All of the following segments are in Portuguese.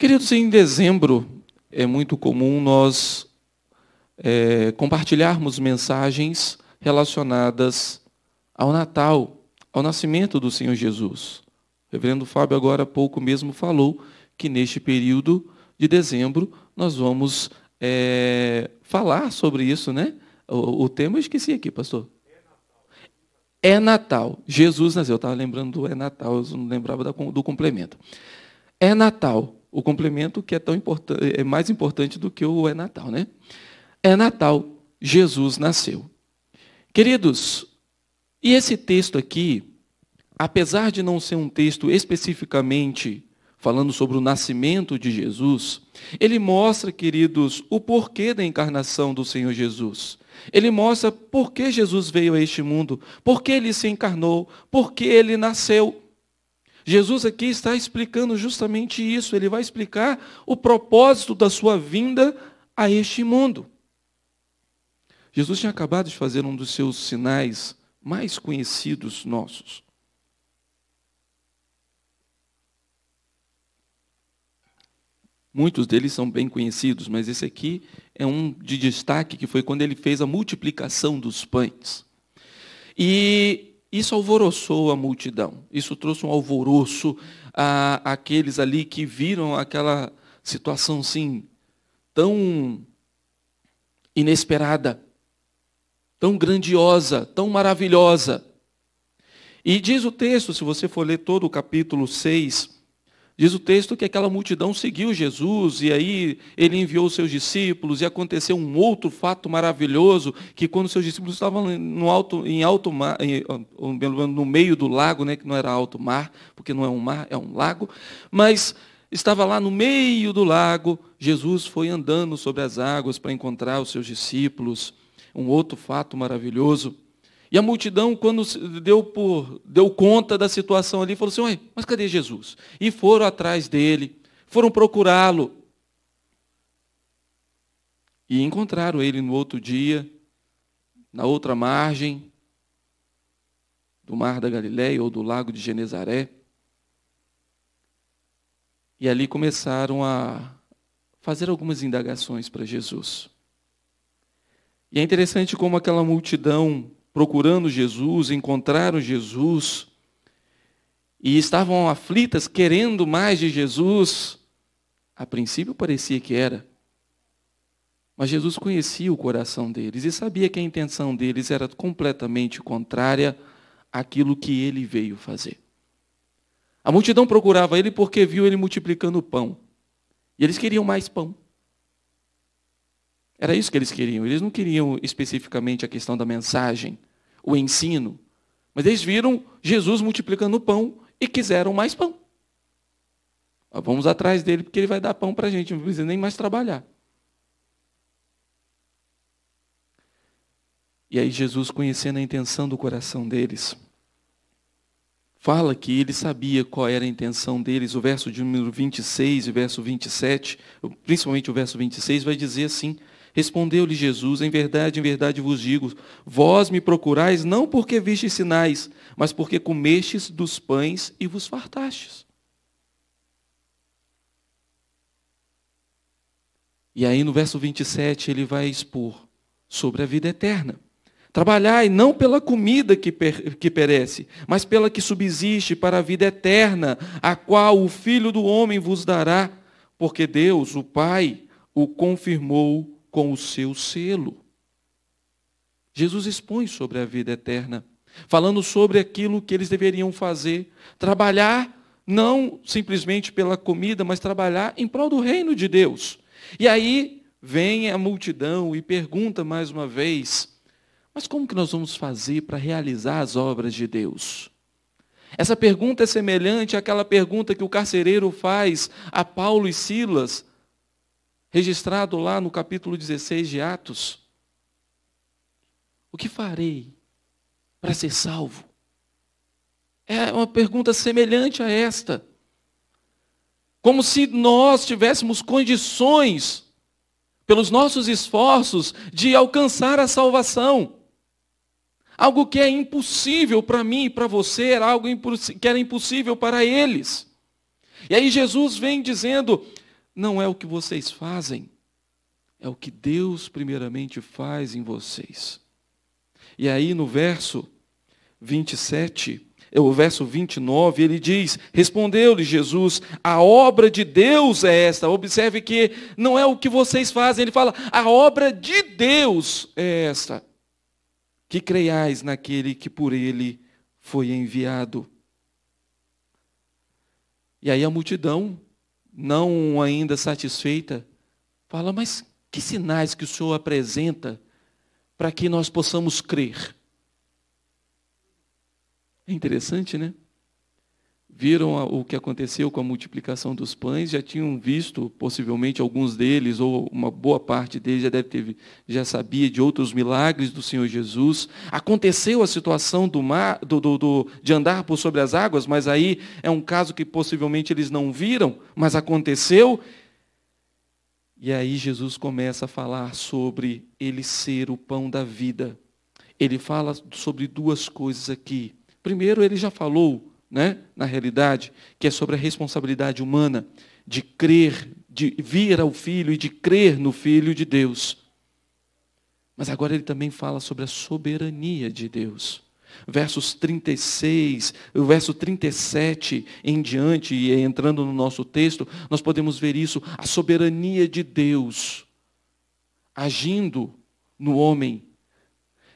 Queridos, em dezembro é muito comum nós é, compartilharmos mensagens relacionadas ao Natal, ao nascimento do Senhor Jesus. O reverendo Fábio agora há pouco mesmo falou que neste período de dezembro nós vamos é, falar sobre isso, né? O, o, tema eu esqueci aqui, pastor. É Natal. É Jesus nasceu. Eu estava lembrando do É Natal, eu não lembrava do complemento. É Natal o complemento que é tão importante, é mais importante do que o é Natal, né? É Natal, Jesus nasceu. Queridos, e esse texto aqui, apesar de não ser um texto especificamente falando sobre o nascimento de Jesus, ele mostra, queridos, o porquê da encarnação do Senhor Jesus. Ele mostra por que Jesus veio a este mundo, por que ele se encarnou, por que ele nasceu. Jesus aqui está explicando justamente isso. Ele vai explicar o propósito da sua vinda a este mundo. Jesus tinha acabado de fazer um dos seus sinais mais conhecidos nossos. Muitos deles são bem conhecidos, mas esse aqui é um de destaque que foi quando ele fez a multiplicação dos pães. E isso alvoroçou a multidão, isso trouxe um alvoroço a aqueles ali que viram aquela situação assim tão inesperada, tão grandiosa, tão maravilhosa. E diz o texto, se você for ler todo o capítulo 6, Diz o texto que aquela multidão seguiu Jesus, e aí ele enviou seus discípulos, e aconteceu um outro fato maravilhoso, que quando seus discípulos estavam no, alto, em alto mar, em, no meio do lago, né, que não era alto mar, porque não é um mar, é um lago, mas estava lá no meio do lago, Jesus foi andando sobre as águas para encontrar os seus discípulos. Um outro fato maravilhoso. E a multidão, quando deu, por, deu conta da situação ali, falou assim, mas cadê Jesus? E foram atrás dele, foram procurá-lo. E encontraram ele no outro dia, na outra margem do Mar da Galileia ou do Lago de Genezaré. E ali começaram a fazer algumas indagações para Jesus. E é interessante como aquela multidão procurando Jesus, encontraram Jesus e estavam aflitas, querendo mais de Jesus. A princípio parecia que era. Mas Jesus conhecia o coração deles e sabia que a intenção deles era completamente contrária àquilo que ele veio fazer. A multidão procurava ele porque viu ele multiplicando o pão. E eles queriam mais pão. Era isso que eles queriam. Eles não queriam especificamente a questão da mensagem o ensino. Mas eles viram Jesus multiplicando o pão e quiseram mais pão. Vamos atrás dele, porque ele vai dar pão para a gente, não precisa nem mais trabalhar. E aí Jesus, conhecendo a intenção do coração deles, fala que ele sabia qual era a intenção deles. O verso de número 26 e verso 27, principalmente o verso 26, vai dizer assim: Respondeu-lhe Jesus: Em verdade, em verdade vos digo, vós me procurais não porque vistes sinais, mas porque comestes dos pães e vos fartastes. E aí no verso 27 ele vai expor sobre a vida eterna. Trabalhai não pela comida que, per, que perece, mas pela que subsiste para a vida eterna, a qual o Filho do Homem vos dará, porque Deus, o Pai, o confirmou com o seu selo. Jesus expõe sobre a vida eterna, falando sobre aquilo que eles deveriam fazer, trabalhar não simplesmente pela comida, mas trabalhar em prol do reino de Deus. E aí vem a multidão e pergunta mais uma vez: mas como que nós vamos fazer para realizar as obras de Deus? Essa pergunta é semelhante àquela pergunta que o carcereiro faz a Paulo e Silas registrado lá no capítulo 16 de Atos. O que farei para ser salvo? É uma pergunta semelhante a esta. Como se nós tivéssemos condições, pelos nossos esforços, de alcançar a salvação. Algo que é impossível para mim e para você, era algo que era impossível para eles. E aí Jesus vem dizendo: não é o que vocês fazem, é o que Deus primeiramente faz em vocês. E aí no verso 27, é o verso 29, ele diz: Respondeu-lhe Jesus, a obra de Deus é esta. Observe que não é o que vocês fazem, ele fala: A obra de Deus é esta, que creiais naquele que por ele foi enviado. E aí a multidão não ainda satisfeita, fala: Mas que sinais que o Senhor apresenta para que nós possamos crer? É interessante, né? viram o que aconteceu com a multiplicação dos pães, já tinham visto, possivelmente alguns deles, ou uma boa parte deles já deve ter, já sabia de outros milagres do Senhor Jesus. Aconteceu a situação do mar, do, do, do, de andar por sobre as águas, mas aí é um caso que possivelmente eles não viram, mas aconteceu. E aí Jesus começa a falar sobre ele ser o pão da vida. Ele fala sobre duas coisas aqui. Primeiro, ele já falou né, na realidade, que é sobre a responsabilidade humana de crer, de vir ao Filho e de crer no Filho de Deus. Mas agora ele também fala sobre a soberania de Deus. Versos 36, o verso 37 em diante, e entrando no nosso texto, nós podemos ver isso, a soberania de Deus agindo no homem.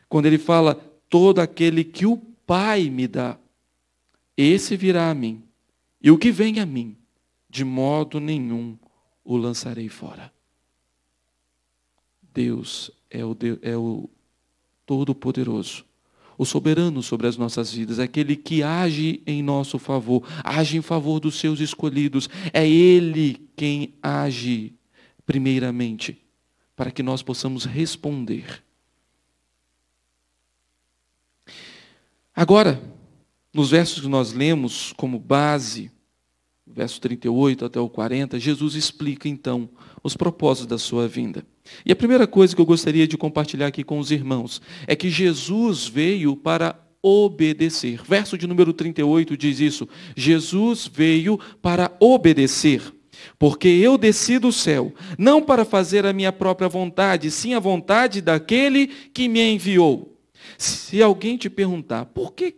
Quando ele fala, todo aquele que o Pai me dá, esse virá a mim, e o que vem a mim, de modo nenhum o lançarei fora. Deus é o, Deus, é o Todo-Poderoso, o soberano sobre as nossas vidas, é aquele que age em nosso favor, age em favor dos seus escolhidos. É Ele quem age primeiramente, para que nós possamos responder. Agora, nos versos que nós lemos como base, verso 38 até o 40, Jesus explica então os propósitos da sua vinda. E a primeira coisa que eu gostaria de compartilhar aqui com os irmãos é que Jesus veio para obedecer. Verso de número 38 diz isso: Jesus veio para obedecer. Porque eu desci do céu, não para fazer a minha própria vontade, sim a vontade daquele que me enviou. Se alguém te perguntar, por que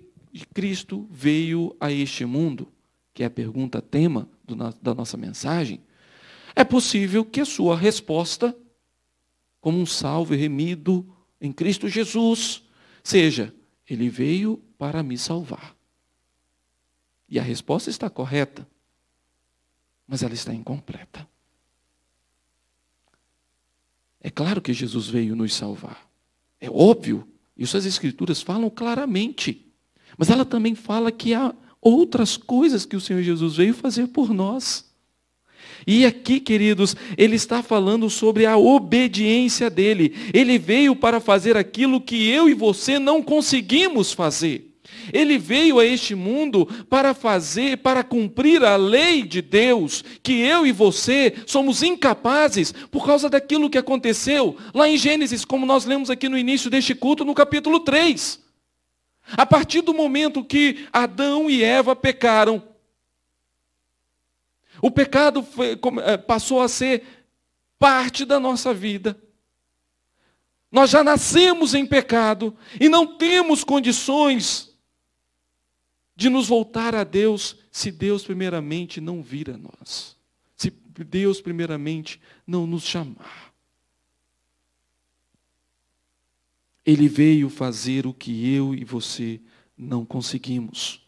Cristo veio a este mundo, que é a pergunta tema do, da nossa mensagem, é possível que a sua resposta, como um salvo e remido em Cristo Jesus, seja: Ele veio para me salvar. E a resposta está correta, mas ela está incompleta. É claro que Jesus veio nos salvar. É óbvio, isso as Escrituras falam claramente. Mas ela também fala que há outras coisas que o Senhor Jesus veio fazer por nós. E aqui, queridos, ele está falando sobre a obediência dele. Ele veio para fazer aquilo que eu e você não conseguimos fazer. Ele veio a este mundo para fazer, para cumprir a lei de Deus, que eu e você somos incapazes por causa daquilo que aconteceu lá em Gênesis, como nós lemos aqui no início deste culto, no capítulo 3. A partir do momento que Adão e Eva pecaram, o pecado foi, eh, passou a ser parte da nossa vida. Nós já nascemos em pecado e não temos condições de nos voltar a Deus se Deus primeiramente não vir a nós. Se Deus primeiramente não nos chamar. Ele veio fazer o que eu e você não conseguimos.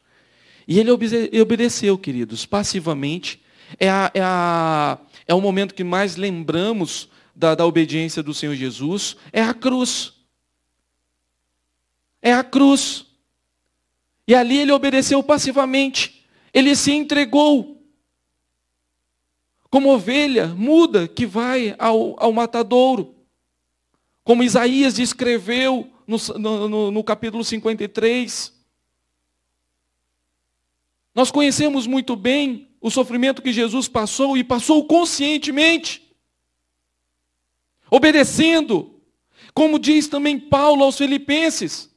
E ele obedeceu, queridos, passivamente. É, a, é, a, é o momento que mais lembramos da, da obediência do Senhor Jesus. É a cruz. É a cruz. E ali ele obedeceu passivamente. Ele se entregou. Como ovelha muda que vai ao, ao matadouro. Como Isaías descreveu no, no, no capítulo 53. Nós conhecemos muito bem o sofrimento que Jesus passou e passou conscientemente, obedecendo, como diz também Paulo aos Filipenses,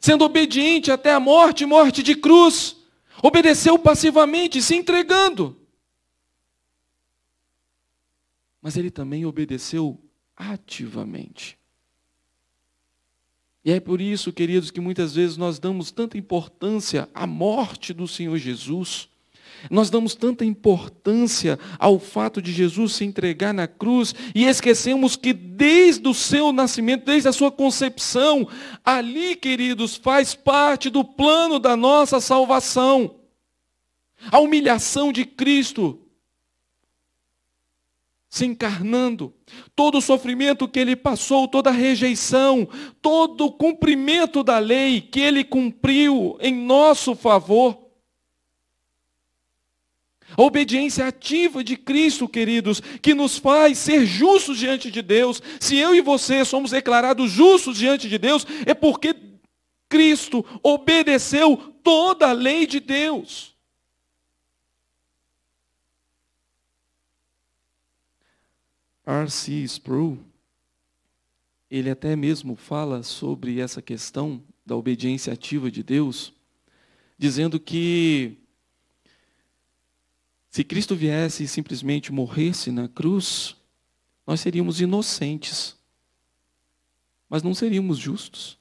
sendo obediente até a morte morte de cruz, obedeceu passivamente, se entregando. Mas ele também obedeceu ativamente. E é por isso, queridos, que muitas vezes nós damos tanta importância à morte do Senhor Jesus. Nós damos tanta importância ao fato de Jesus se entregar na cruz e esquecemos que desde o seu nascimento, desde a sua concepção, ali, queridos, faz parte do plano da nossa salvação. A humilhação de Cristo se encarnando, todo o sofrimento que ele passou, toda a rejeição, todo o cumprimento da lei que ele cumpriu em nosso favor. A obediência ativa de Cristo, queridos, que nos faz ser justos diante de Deus. Se eu e você somos declarados justos diante de Deus, é porque Cristo obedeceu toda a lei de Deus. R.C. Sproul, ele até mesmo fala sobre essa questão da obediência ativa de Deus, dizendo que se Cristo viesse e simplesmente morresse na cruz, nós seríamos inocentes, mas não seríamos justos.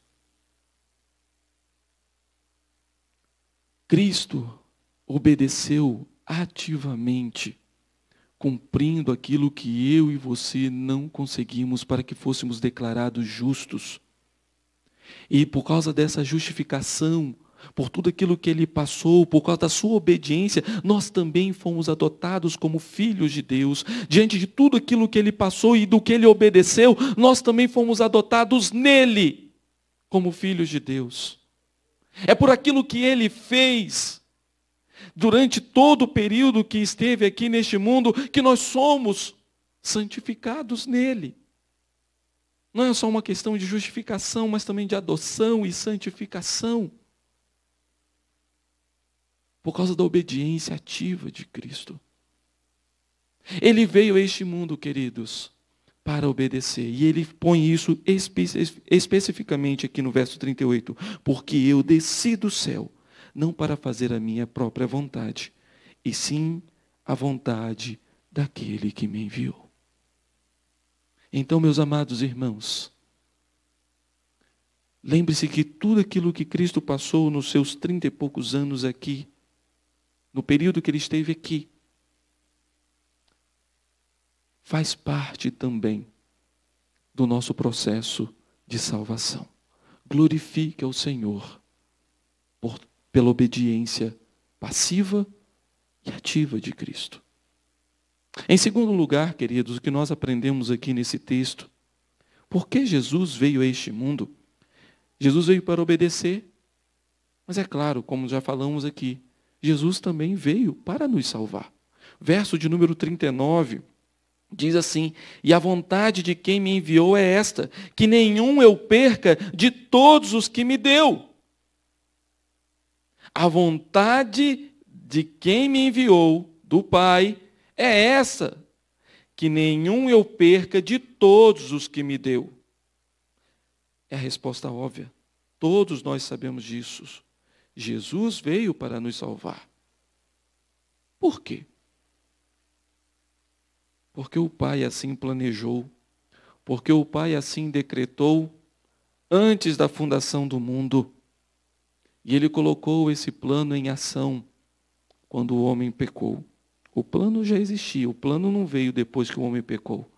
Cristo obedeceu ativamente cumprindo aquilo que eu e você não conseguimos para que fôssemos declarados justos. E por causa dessa justificação, por tudo aquilo que ele passou, por causa da sua obediência, nós também fomos adotados como filhos de Deus. Diante de tudo aquilo que ele passou e do que ele obedeceu, nós também fomos adotados nele como filhos de Deus. É por aquilo que ele fez durante todo o período que esteve aqui neste mundo, que nós somos santificados nele. Não é só uma questão de justificação, mas também de adoção e santificação. Por causa da obediência ativa de Cristo. Ele veio a este mundo, queridos, para obedecer. E ele põe isso especificamente aqui no verso 38. Porque eu desci do céu não para fazer a minha própria vontade, e sim a vontade daquele que me enviou. Então, meus amados irmãos, lembre-se que tudo aquilo que Cristo passou nos seus trinta e poucos anos aqui, no período que ele esteve aqui, faz parte também do nosso processo de salvação. Glorifique ao Senhor por pela obediência passiva e ativa de Cristo. Em segundo lugar, queridos, o que nós aprendemos aqui nesse texto, por que Jesus veio a este mundo? Jesus veio para obedecer, mas é claro, como já falamos aqui, Jesus também veio para nos salvar. Verso de número 39 diz assim: E a vontade de quem me enviou é esta, que nenhum eu perca de todos os que me deu. A vontade de quem me enviou, do Pai, é essa, que nenhum eu perca de todos os que me deu. É a resposta óbvia. Todos nós sabemos disso. Jesus veio para nos salvar. Por quê? Porque o Pai assim planejou, porque o Pai assim decretou antes da fundação do mundo. E ele colocou esse plano em ação quando o homem pecou. O plano já existia, o plano não veio depois que o homem pecou.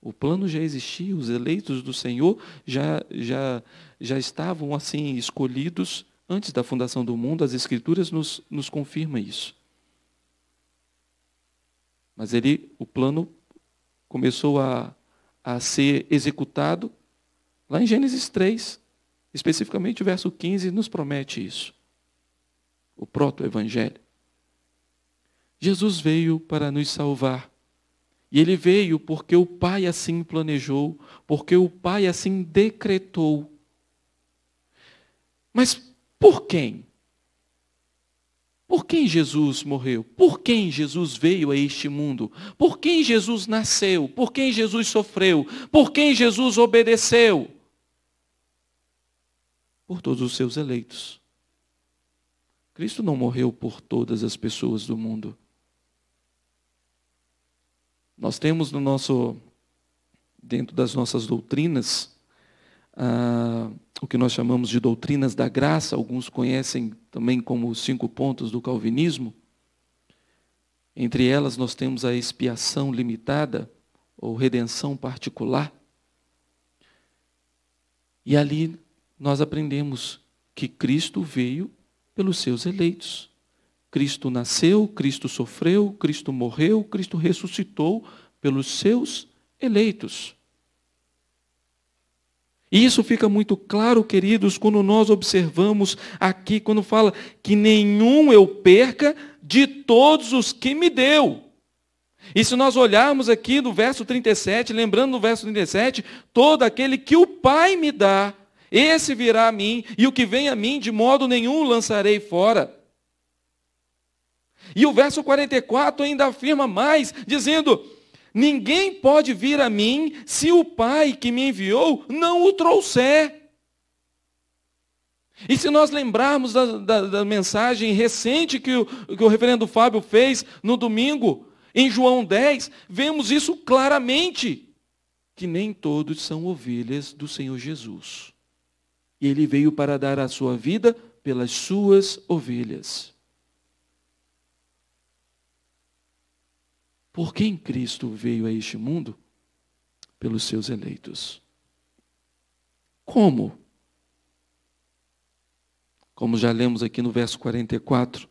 O plano já existia, os eleitos do Senhor já, já, já estavam assim escolhidos antes da fundação do mundo, as Escrituras nos, nos confirma isso. Mas ele, o plano começou a, a ser executado lá em Gênesis 3, Especificamente o verso 15 nos promete isso. O proto-evangelho. Jesus veio para nos salvar. E ele veio porque o Pai assim planejou, porque o Pai assim decretou. Mas por quem? Por quem Jesus morreu? Por quem Jesus veio a este mundo? Por quem Jesus nasceu? Por quem Jesus sofreu? Por quem Jesus obedeceu? por todos os seus eleitos. Cristo não morreu por todas as pessoas do mundo. Nós temos no nosso, dentro das nossas doutrinas, ah, o que nós chamamos de doutrinas da graça, alguns conhecem também como os cinco pontos do calvinismo. Entre elas nós temos a expiação limitada ou redenção particular. E ali nós aprendemos que Cristo veio pelos seus eleitos. Cristo nasceu, Cristo sofreu, Cristo morreu, Cristo ressuscitou pelos seus eleitos. E isso fica muito claro, queridos, quando nós observamos aqui, quando fala que nenhum eu perca de todos os que me deu. E se nós olharmos aqui no verso 37, lembrando no verso 37, todo aquele que o Pai me dá, esse virá a mim, e o que vem a mim, de modo nenhum lançarei fora. E o verso 44 ainda afirma mais, dizendo: Ninguém pode vir a mim se o Pai que me enviou não o trouxer. E se nós lembrarmos da, da, da mensagem recente que o, que o reverendo Fábio fez no domingo, em João 10, vemos isso claramente: que nem todos são ovelhas do Senhor Jesus. E ele veio para dar a sua vida pelas suas ovelhas. Por quem Cristo veio a este mundo? Pelos seus eleitos. Como? Como já lemos aqui no verso 44,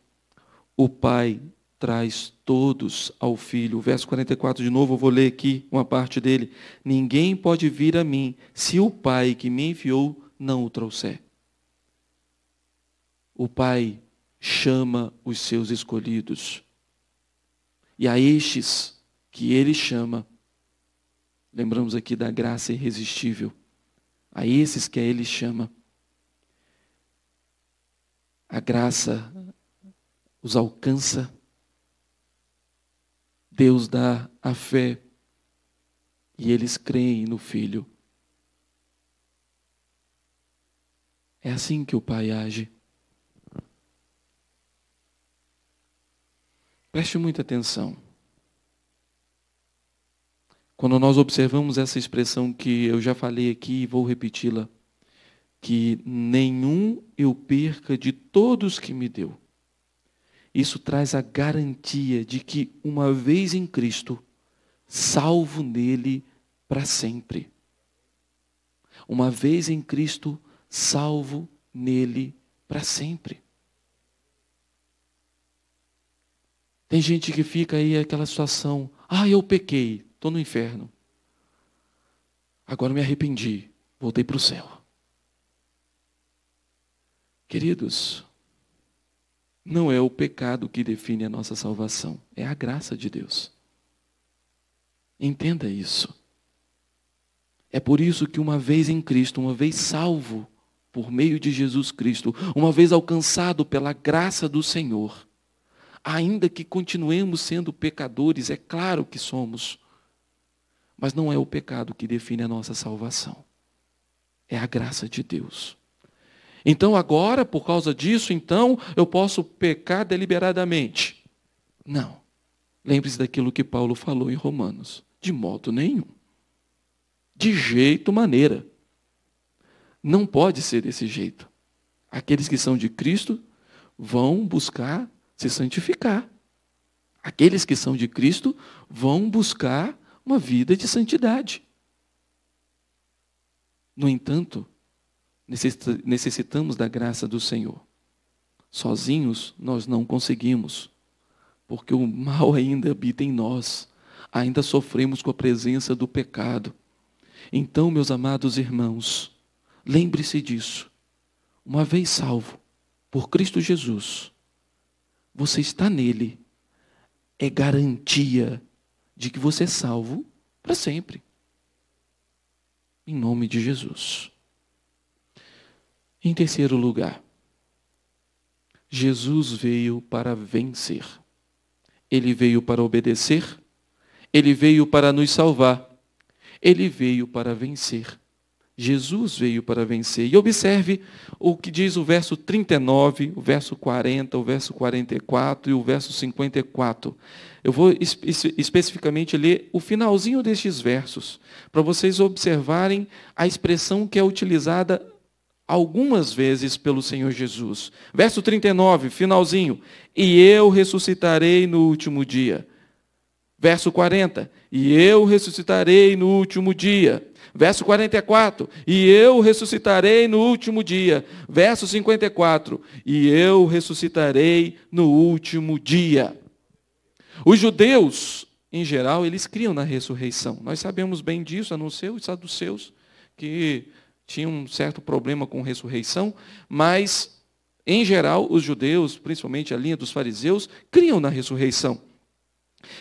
o Pai traz todos ao Filho. O verso 44, de novo, eu vou ler aqui uma parte dele. Ninguém pode vir a mim se o Pai que me enviou não o trouxer. O Pai chama os seus escolhidos. E a estes que ele chama, lembramos aqui da graça irresistível, a esses que ele chama, a graça os alcança, Deus dá a fé e eles creem no Filho É assim que o Pai age. Preste muita atenção. Quando nós observamos essa expressão que eu já falei aqui e vou repeti-la, que nenhum eu perca de todos que me deu. Isso traz a garantia de que, uma vez em Cristo, salvo nele para sempre. Uma vez em Cristo, salvo nele para sempre. Tem gente que fica aí aquela situação, ah, eu pequei, estou no inferno. Agora me arrependi, voltei para o céu. Queridos, não é o pecado que define a nossa salvação, é a graça de Deus. Entenda isso. É por isso que, uma vez em Cristo, uma vez salvo, por meio de Jesus Cristo, uma vez alcançado pela graça do Senhor, ainda que continuemos sendo pecadores, é claro que somos, mas não é o pecado que define a nossa salvação, é a graça de Deus. Então agora, por causa disso, então eu posso pecar deliberadamente? Não. Lembre-se daquilo que Paulo falou em Romanos, de modo nenhum. De jeito maneira. Não pode ser desse jeito. Aqueles que são de Cristo vão buscar se santificar. Aqueles que são de Cristo vão buscar uma vida de santidade. No entanto, necessitamos da graça do Senhor. Sozinhos nós não conseguimos, porque o mal ainda habita em nós, ainda sofremos com a presença do pecado. Então, meus amados irmãos, Lembre-se disso. Uma vez salvo por Cristo Jesus, você está nele, é garantia de que você é salvo para sempre. Em nome de Jesus. Em terceiro lugar, Jesus veio para vencer. Ele veio para obedecer. Ele veio para nos salvar. Ele veio para vencer. Jesus veio para vencer. E observe o que diz o verso 39, o verso 40, o verso 44 e o verso 54. Eu vou espe especificamente ler o finalzinho destes versos, para vocês observarem a expressão que é utilizada algumas vezes pelo Senhor Jesus. Verso 39, finalzinho: E eu ressuscitarei no último dia. Verso 40, e eu ressuscitarei no último dia. Verso 44, e eu ressuscitarei no último dia. Verso 54, e eu ressuscitarei no último dia. Os judeus, em geral, eles criam na ressurreição. Nós sabemos bem disso, a não ser os saduceus, que tinham um certo problema com ressurreição, mas, em geral, os judeus, principalmente a linha dos fariseus, criam na ressurreição.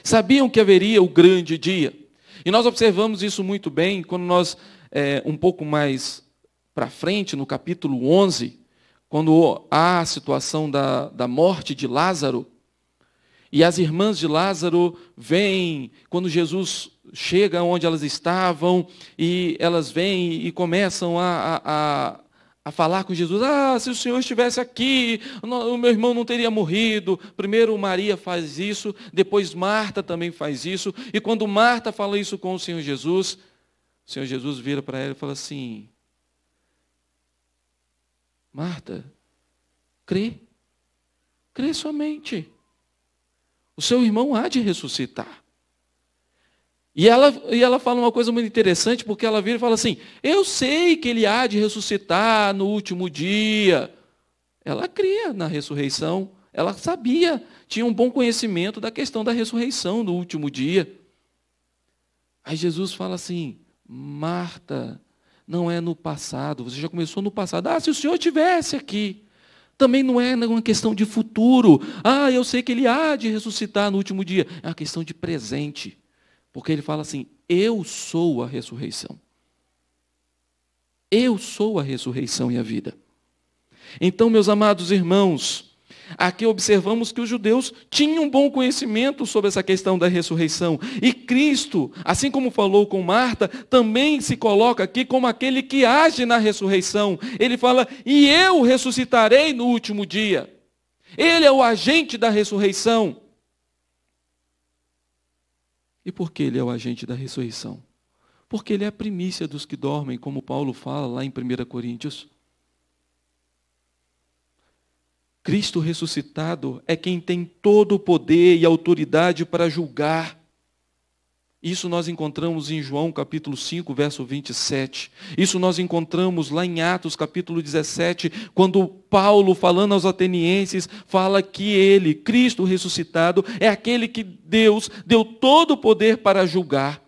Sabiam que haveria o grande dia. E nós observamos isso muito bem quando nós, é, um pouco mais para frente, no capítulo 11, quando há a situação da, da morte de Lázaro, e as irmãs de Lázaro vêm, quando Jesus chega onde elas estavam, e elas vêm e começam a, a, a a falar com Jesus. Ah, se o Senhor estivesse aqui, o meu irmão não teria morrido. Primeiro Maria faz isso, depois Marta também faz isso. E quando Marta fala isso com o Senhor Jesus, o Senhor Jesus vira para ela e fala assim: Marta, crê, crê somente. O seu irmão há de ressuscitar. E ela, e ela fala uma coisa muito interessante, porque ela vira e fala assim: Eu sei que ele há de ressuscitar no último dia. Ela cria na ressurreição, ela sabia, tinha um bom conhecimento da questão da ressurreição no último dia. Aí Jesus fala assim: Marta, não é no passado, você já começou no passado. Ah, se o senhor estivesse aqui. Também não é uma questão de futuro. Ah, eu sei que ele há de ressuscitar no último dia. É uma questão de presente. Porque ele fala assim: Eu sou a ressurreição. Eu sou a ressurreição e a vida. Então, meus amados irmãos, aqui observamos que os judeus tinham um bom conhecimento sobre essa questão da ressurreição. E Cristo, assim como falou com Marta, também se coloca aqui como aquele que age na ressurreição. Ele fala: E eu ressuscitarei no último dia. Ele é o agente da ressurreição. E por que ele é o agente da ressurreição? Porque ele é a primícia dos que dormem, como Paulo fala lá em 1 Coríntios. Cristo ressuscitado é quem tem todo o poder e autoridade para julgar isso nós encontramos em João capítulo 5, verso 27. Isso nós encontramos lá em Atos capítulo 17, quando Paulo, falando aos atenienses, fala que ele, Cristo ressuscitado, é aquele que Deus deu todo o poder para julgar.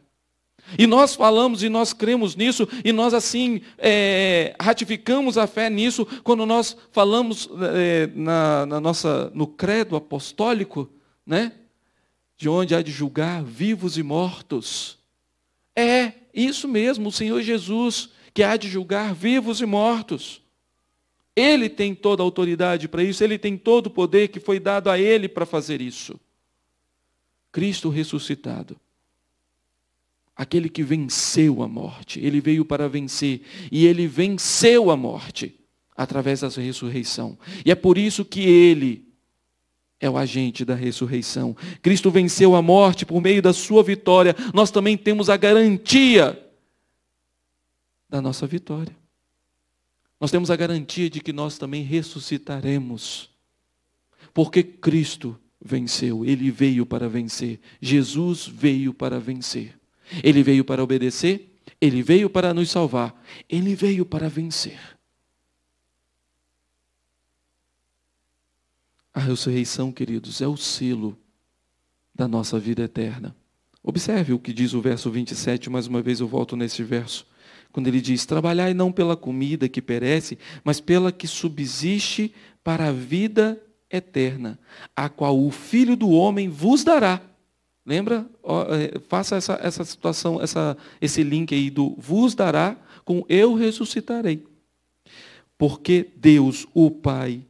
E nós falamos e nós cremos nisso, e nós assim é, ratificamos a fé nisso quando nós falamos é, na, na nossa, no credo apostólico, né? de onde há de julgar vivos e mortos. É isso mesmo, o Senhor Jesus, que há de julgar vivos e mortos. Ele tem toda a autoridade para isso, ele tem todo o poder que foi dado a ele para fazer isso. Cristo ressuscitado. Aquele que venceu a morte, ele veio para vencer e ele venceu a morte através da ressurreição. E é por isso que ele é o agente da ressurreição. Cristo venceu a morte por meio da sua vitória. Nós também temos a garantia da nossa vitória. Nós temos a garantia de que nós também ressuscitaremos. Porque Cristo venceu, ele veio para vencer. Jesus veio para vencer. Ele veio para obedecer, ele veio para nos salvar, ele veio para vencer. A ah, ressurreição, queridos, é o selo da nossa vida eterna. Observe o que diz o verso 27, mais uma vez eu volto nesse verso, quando ele diz: Trabalhai não pela comida que perece, mas pela que subsiste para a vida eterna, a qual o Filho do Homem vos dará. Lembra? É, faça essa, essa situação, essa, esse link aí do vos dará com eu ressuscitarei. Porque Deus, o Pai,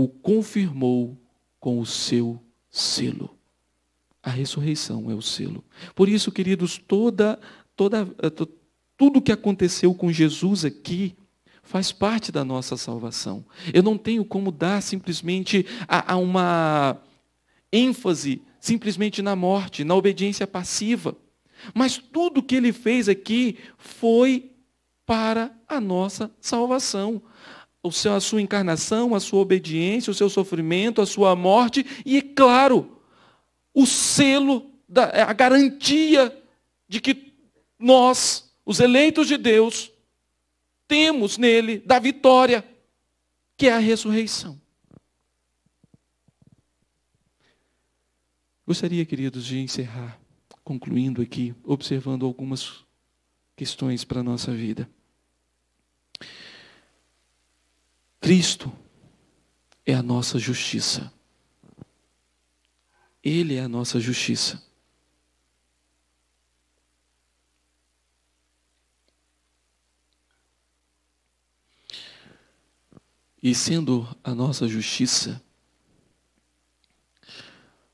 o confirmou com o seu selo. A ressurreição é o selo. Por isso, queridos, toda, toda, eh, tudo que aconteceu com Jesus aqui faz parte da nossa salvação. Eu não tenho como dar simplesmente a, a uma ênfase simplesmente na morte, na obediência passiva. Mas tudo que ele fez aqui foi para a nossa salvação o seu, a sua encarnação, a sua obediência, o seu sofrimento, a sua morte e, é claro, o selo, da, é a garantia de que nós, os eleitos de Deus, temos nele da vitória, que é a ressurreição. Gostaria, queridos, de encerrar, concluindo aqui, observando algumas questões para a nossa vida. Cristo é a nossa justiça. Ele é a nossa justiça. E sendo a nossa justiça,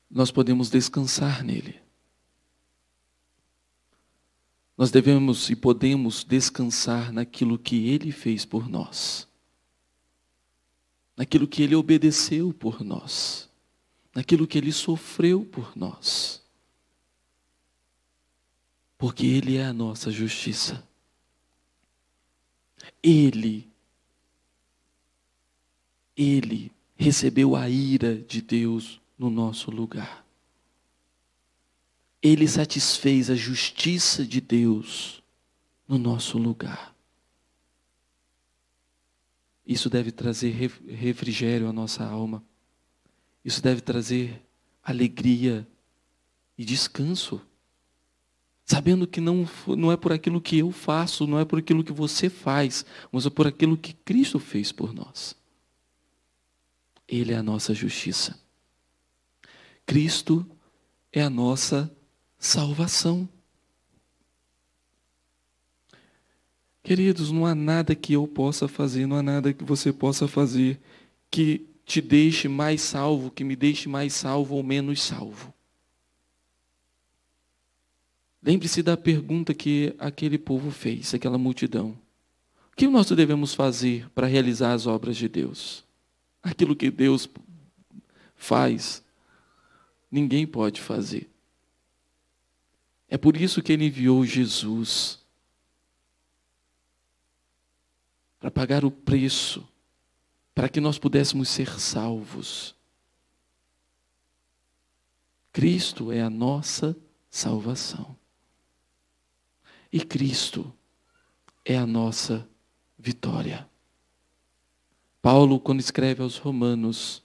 nós podemos descansar nele. Nós devemos e podemos descansar naquilo que ele fez por nós naquilo que ele obedeceu por nós, naquilo que ele sofreu por nós. Porque ele é a nossa justiça. Ele ele recebeu a ira de Deus no nosso lugar. Ele satisfez a justiça de Deus no nosso lugar. Isso deve trazer refrigério à nossa alma. Isso deve trazer alegria e descanso. Sabendo que não, não é por aquilo que eu faço, não é por aquilo que você faz, mas é por aquilo que Cristo fez por nós. Ele é a nossa justiça. Cristo é a nossa salvação. Queridos, não há nada que eu possa fazer, não há nada que você possa fazer que te deixe mais salvo, que me deixe mais salvo ou menos salvo. Lembre-se da pergunta que aquele povo fez, aquela multidão. O que nós devemos fazer para realizar as obras de Deus? Aquilo que Deus faz, ninguém pode fazer. É por isso que ele enviou Jesus para pagar o preço, para que nós pudéssemos ser salvos. Cristo é a nossa salvação. E Cristo é a nossa vitória. Paulo, quando escreve aos Romanos,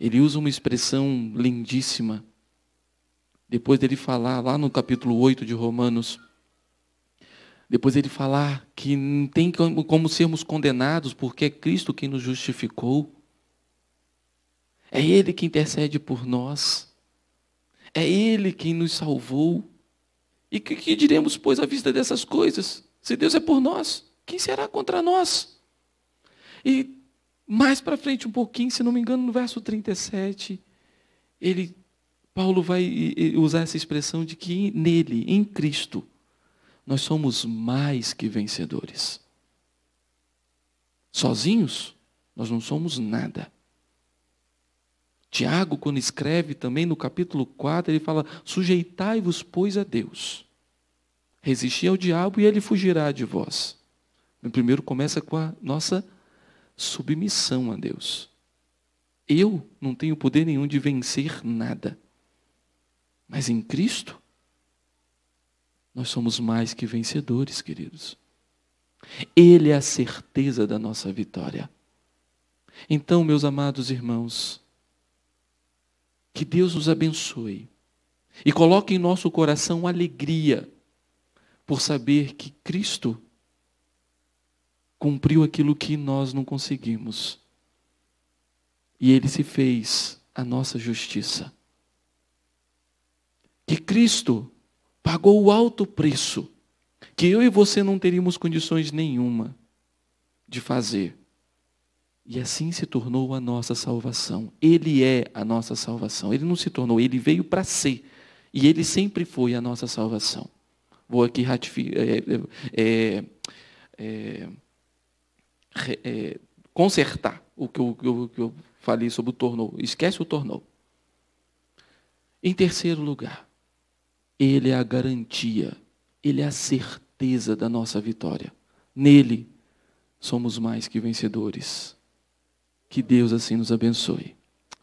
ele usa uma expressão lindíssima. Depois dele falar lá no capítulo 8 de Romanos, depois ele falar que não tem como sermos condenados, porque é Cristo quem nos justificou. É Ele que intercede por nós. É Ele quem nos salvou. E que, que diremos, pois, à vista dessas coisas? Se Deus é por nós, quem será contra nós? E mais para frente um pouquinho, se não me engano, no verso 37, ele, Paulo vai usar essa expressão de que nele, em Cristo, nós somos mais que vencedores. Sozinhos, nós não somos nada. Tiago, quando escreve também no capítulo 4, ele fala: Sujeitai-vos, pois, a Deus. Resisti ao diabo e ele fugirá de vós. O primeiro começa com a nossa submissão a Deus. Eu não tenho poder nenhum de vencer nada. Mas em Cristo, nós somos mais que vencedores, queridos. Ele é a certeza da nossa vitória. Então, meus amados irmãos, que Deus nos abençoe e coloque em nosso coração alegria por saber que Cristo cumpriu aquilo que nós não conseguimos. E ele se fez a nossa justiça. Que Cristo pagou o alto preço que eu e você não teríamos condições nenhuma de fazer. E assim se tornou a nossa salvação. Ele é a nossa salvação. Ele não se tornou, ele veio para ser. E ele sempre foi a nossa salvação. Vou aqui ratificar. É, é, é, é, é, consertar o que eu, eu falei sobre o tornou. Esquece o tornou. Em terceiro lugar, ele é a garantia, ele é a certeza da nossa vitória. Nele somos mais que vencedores. Que Deus assim nos abençoe.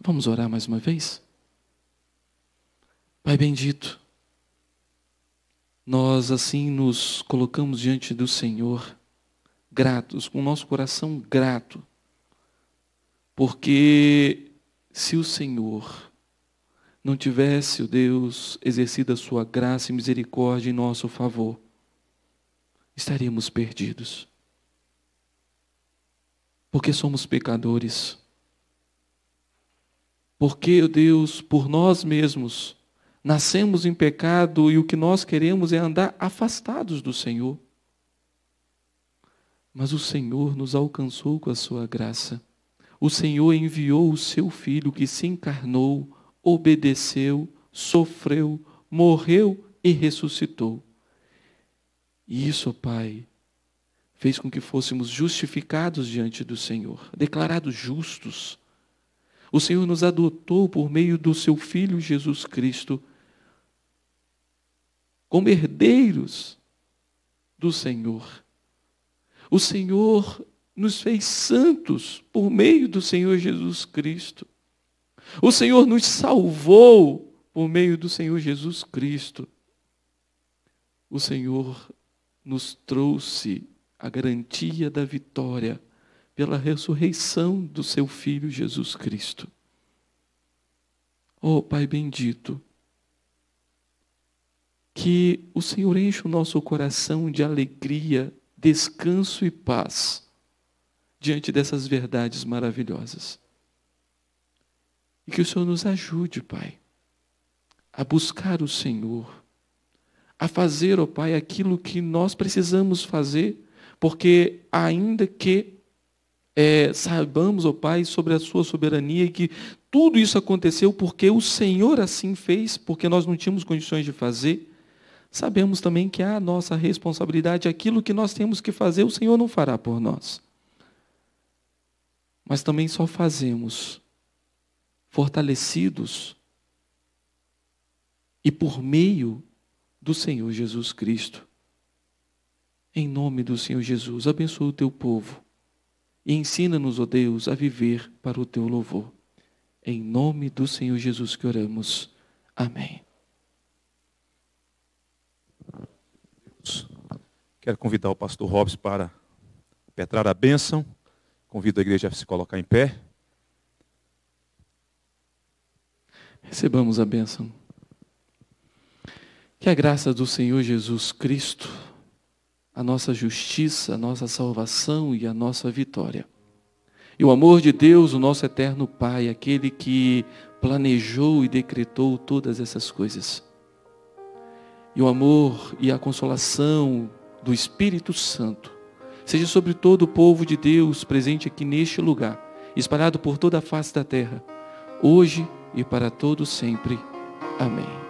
Vamos orar mais uma vez? Pai bendito, nós assim nos colocamos diante do Senhor, gratos, com o nosso coração grato, porque se o Senhor não tivesse, o Deus, exercido a sua graça e misericórdia em nosso favor, estaríamos perdidos. Porque somos pecadores. Porque, o Deus, por nós mesmos, nascemos em pecado e o que nós queremos é andar afastados do Senhor. Mas o Senhor nos alcançou com a sua graça. O Senhor enviou o seu filho que se encarnou obedeceu, sofreu, morreu e ressuscitou. E isso, Pai, fez com que fôssemos justificados diante do Senhor, declarados justos. O Senhor nos adotou por meio do seu Filho Jesus Cristo, como herdeiros do Senhor. O Senhor nos fez santos por meio do Senhor Jesus Cristo. O Senhor nos salvou por meio do Senhor Jesus Cristo. O Senhor nos trouxe a garantia da vitória pela ressurreição do seu filho Jesus Cristo. Oh, Pai bendito, que o Senhor enche o nosso coração de alegria, descanso e paz diante dessas verdades maravilhosas. E que o Senhor nos ajude, Pai, a buscar o Senhor, a fazer, ó oh Pai, aquilo que nós precisamos fazer, porque ainda que é, saibamos, ó oh Pai, sobre a Sua soberania e que tudo isso aconteceu porque o Senhor assim fez, porque nós não tínhamos condições de fazer. Sabemos também que é a nossa responsabilidade, aquilo que nós temos que fazer, o Senhor não fará por nós. Mas também só fazemos fortalecidos e por meio do Senhor Jesus Cristo. Em nome do Senhor Jesus, abençoa o teu povo e ensina-nos, ó oh Deus, a viver para o teu louvor. Em nome do Senhor Jesus que oramos. Amém. Quero convidar o pastor Robson para petrar a bênção. Convido a igreja a se colocar em pé. Recebamos a bênção. Que a graça do Senhor Jesus Cristo, a nossa justiça, a nossa salvação e a nossa vitória. E o amor de Deus, o nosso eterno Pai, aquele que planejou e decretou todas essas coisas. E o amor e a consolação do Espírito Santo seja sobre todo o povo de Deus presente aqui neste lugar, espalhado por toda a face da terra, hoje e e para todo sempre. Amém.